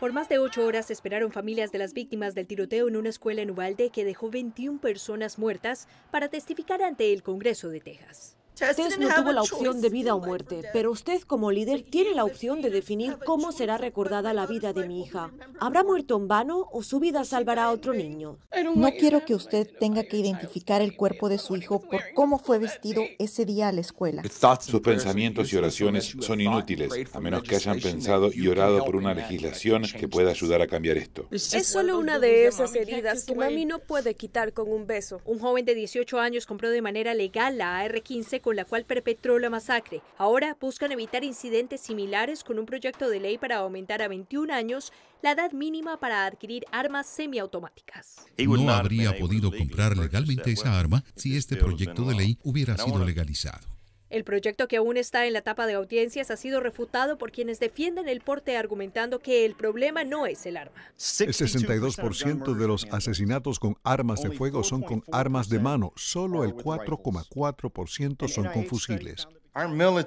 Por más de ocho horas esperaron familias de las víctimas del tiroteo en una escuela en Uvalde que dejó 21 personas muertas para testificar ante el Congreso de Texas. Usted no tuvo la opción de vida o muerte, pero usted como líder tiene la opción de definir cómo será recordada la vida de mi hija. ¿Habrá muerto en vano o su vida salvará a otro niño? No quiero que usted tenga que identificar el cuerpo de su hijo por cómo fue vestido ese día a la escuela. Sus pensamientos y oraciones son inútiles, a menos que hayan pensado y orado por una legislación que pueda ayudar a cambiar esto. Es solo una de esas heridas que mami no puede quitar con un beso. Un joven de 18 años compró de manera legal la AR-15 con la cual perpetró la masacre. Ahora buscan evitar incidentes similares con un proyecto de ley para aumentar a 21 años la edad mínima para adquirir armas semiautomáticas. No habría podido comprar legalmente esa arma si este, este proyecto de ley hubiera sido legalizado. El proyecto que aún está en la etapa de audiencias ha sido refutado por quienes defienden el porte argumentando que el problema no es el arma. El 62% de los asesinatos con armas de fuego son con armas de mano, solo el 4,4% son con fusiles.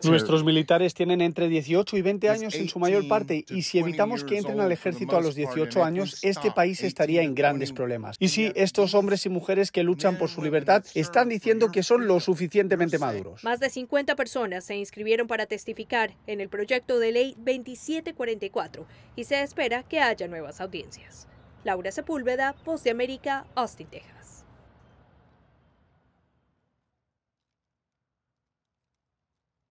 Nuestros militares tienen entre 18 y 20 años en su mayor parte y si evitamos que entren al ejército a los 18 años, este país estaría en grandes problemas. Y si estos hombres y mujeres que luchan por su libertad están diciendo que son lo suficientemente maduros. Más de 50 personas se inscribieron para testificar en el proyecto de ley 2744 y se espera que haya nuevas audiencias. Laura Sepúlveda, Voz de América, Austin, Texas.